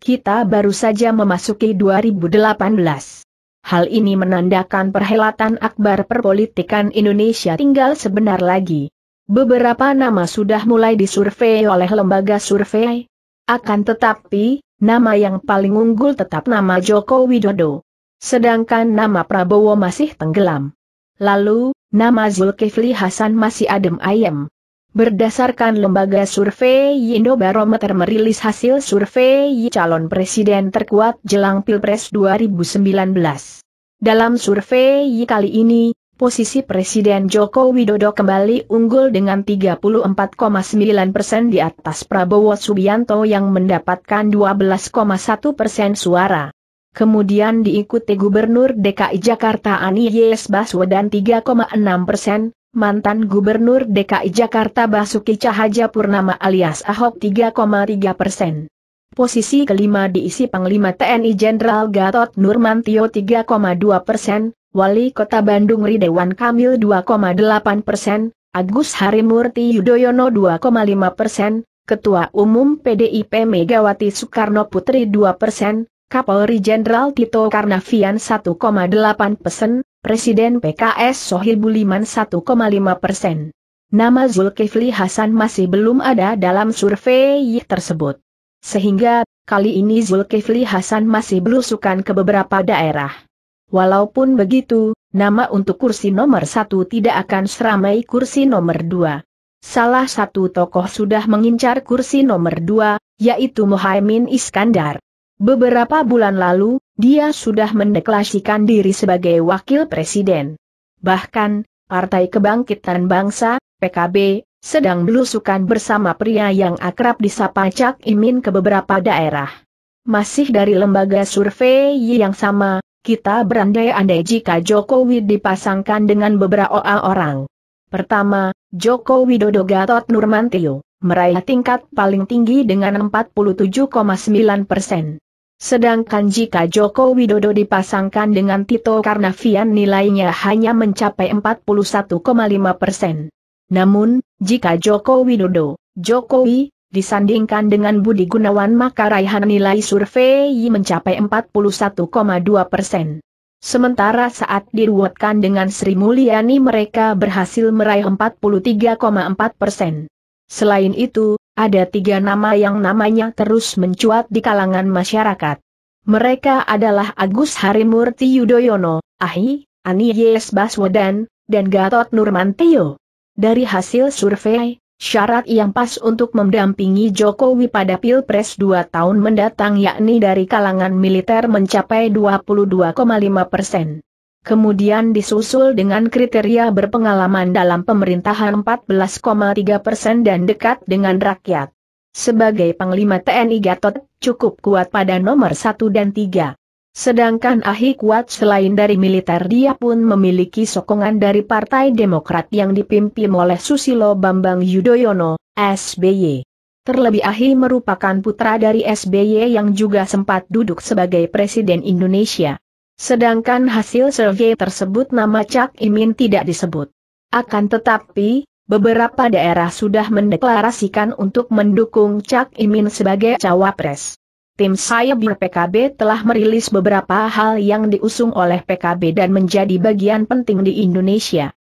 Kita baru saja memasuki 2018. Hal ini menandakan perhelatan akbar perpolitikan Indonesia tinggal sebenar lagi. Beberapa nama sudah mulai disurvei oleh lembaga survei. Akan tetapi, nama yang paling unggul tetap nama Joko Widodo. Sedangkan nama Prabowo masih tenggelam. Lalu, nama Zulkifli Hasan masih adem ayem. Berdasarkan lembaga survei Yindo Barometer merilis hasil survei calon presiden terkuat jelang Pilpres 2019. Dalam survei kali ini, posisi Presiden Joko Widodo kembali unggul dengan 34,9 persen di atas Prabowo Subianto yang mendapatkan 12,1 persen suara. Kemudian diikuti Gubernur DKI Jakarta Anies Baswedan 3,6 persen, Mantan Gubernur DKI Jakarta Basuki Cahaja Purnama alias Ahok 3,3 persen. Posisi kelima diisi Panglima TNI Jenderal Gatot Nurmantio 3,2 persen, Wali Kota Bandung Ridewan Kamil 2,8 persen, Agus Harimurti Yudhoyono 2,5 persen, Ketua Umum PDIP Megawati Soekarno Putri 2 persen, Kapolri Jenderal Tito Karnavian 1,8 persen, Presiden PKS Sohibul Iman 1,5 persen. Nama Zulkifli Hasan masih belum ada dalam survei tersebut. Sehingga, kali ini Zulkifli Hasan masih belusukan ke beberapa daerah. Walaupun begitu, nama untuk kursi nomor satu tidak akan seramai kursi nomor dua. Salah satu tokoh sudah mengincar kursi nomor dua, yaitu Mohaimin Iskandar. Beberapa bulan lalu, dia sudah mendeklarasikan diri sebagai wakil presiden. Bahkan, Partai Kebangkitan Bangsa, PKB, sedang belusukan bersama pria yang akrab disapa Cak Imin ke beberapa daerah. Masih dari lembaga survei yang sama, kita berandai-andai jika Jokowi dipasangkan dengan beberapa orang. Pertama, Joko Widodo Gatot Nurmantio, meraih tingkat paling tinggi dengan 47,9 persen. Sedangkan jika Joko Widodo dipasangkan dengan Tito Karnavian nilainya hanya mencapai 41,5 persen. Namun, jika Joko Widodo, Jokowi, disandingkan dengan Budi Gunawan maka raihan nilai survei mencapai 41,2 persen. Sementara saat diruatkan dengan Sri Mulyani mereka berhasil meraih 43,4 persen. Selain itu, ada tiga nama yang namanya terus mencuat di kalangan masyarakat. Mereka adalah Agus Harimurti Yudhoyono, Ahi, Anies Baswedan, dan Gatot Nurmantio. Dari hasil survei, syarat yang pas untuk mendampingi Jokowi pada Pilpres 2 tahun mendatang yakni dari kalangan militer mencapai 22,5 persen. Kemudian disusul dengan kriteria berpengalaman dalam pemerintahan 14,3 persen dan dekat dengan rakyat. Sebagai Panglima TNI Gatot, cukup kuat pada nomor 1 dan 3. Sedangkan Ahi kuat selain dari militer dia pun memiliki sokongan dari Partai Demokrat yang dipimpin oleh Susilo Bambang Yudhoyono, SBY. Terlebih Ahi merupakan putra dari SBY yang juga sempat duduk sebagai Presiden Indonesia. Sedangkan hasil survei tersebut nama Cak Imin tidak disebut. Akan tetapi, beberapa daerah sudah mendeklarasikan untuk mendukung Cak Imin sebagai cawapres. Tim Cyber PKB telah merilis beberapa hal yang diusung oleh PKB dan menjadi bagian penting di Indonesia.